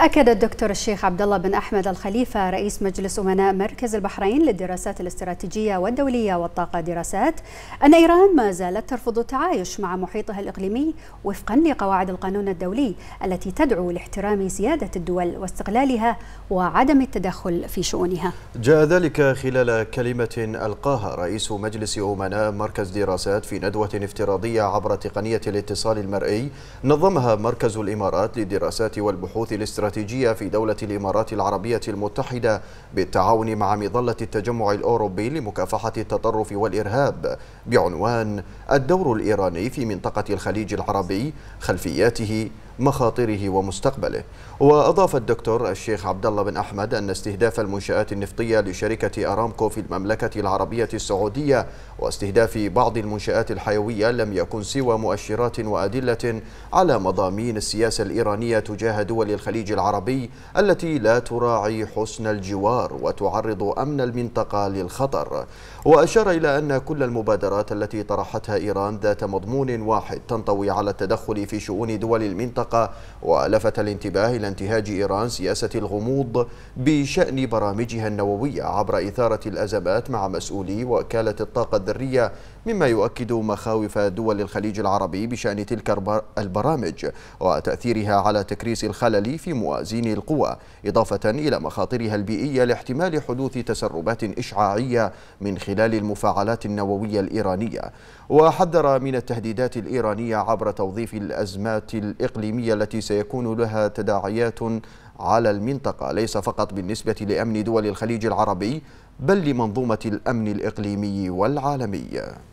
أكد الدكتور الشيخ عبد الله بن أحمد الخليفة رئيس مجلس أمناء مركز البحرين للدراسات الاستراتيجية والدولية والطاقة دراسات أن إيران ما زالت ترفض التعايش مع محيطها الإقليمي وفقا لقواعد القانون الدولي التي تدعو لاحترام سيادة الدول واستقلالها وعدم التدخل في شؤونها جاء ذلك خلال كلمة ألقاها رئيس مجلس أمناء مركز دراسات في ندوة افتراضية عبر تقنية الاتصال المرئي نظمها مركز الإمارات للدراسات والبحوث الاستراتيجية الاستراتيجية في دولة الإمارات العربية المتحدة بالتعاون مع مظلة التجمع الأوروبي لمكافحة التطرف والإرهاب بعنوان الدور الإيراني في منطقة الخليج العربي خلفياته مخاطره ومستقبله وأضاف الدكتور الشيخ عبد الله بن أحمد أن استهداف المنشآت النفطية لشركة أرامكو في المملكة العربية السعودية واستهداف بعض المنشآت الحيوية لم يكن سوى مؤشرات وأدلة على مضامين السياسة الإيرانية تجاه دول الخليج العربي التي لا تراعي حسن الجوار وتعرض أمن المنطقة للخطر وأشار إلى أن كل المبادرات التي طرحتها إيران ذات مضمون واحد تنطوي على التدخل في شؤون دول المنطقة الطاقة ولفت الانتباه إلى انتهاج إيران سياسة الغموض بشأن برامجها النووية عبر إثارة الأزمات مع مسؤولي وكالة الطاقة الذرية مما يؤكد مخاوف دول الخليج العربي بشأن تلك البرامج وتأثيرها على تكريس الخلل في موازين القوى إضافة إلى مخاطرها البيئية لاحتمال حدوث تسربات إشعاعية من خلال المفاعلات النووية الإيرانية وحذر من التهديدات الإيرانية عبر توظيف الأزمات الإقليمية الإقليمية التي سيكون لها تداعيات على المنطقة ليس فقط بالنسبة لأمن دول الخليج العربي بل لمنظومة الأمن الإقليمي والعالمي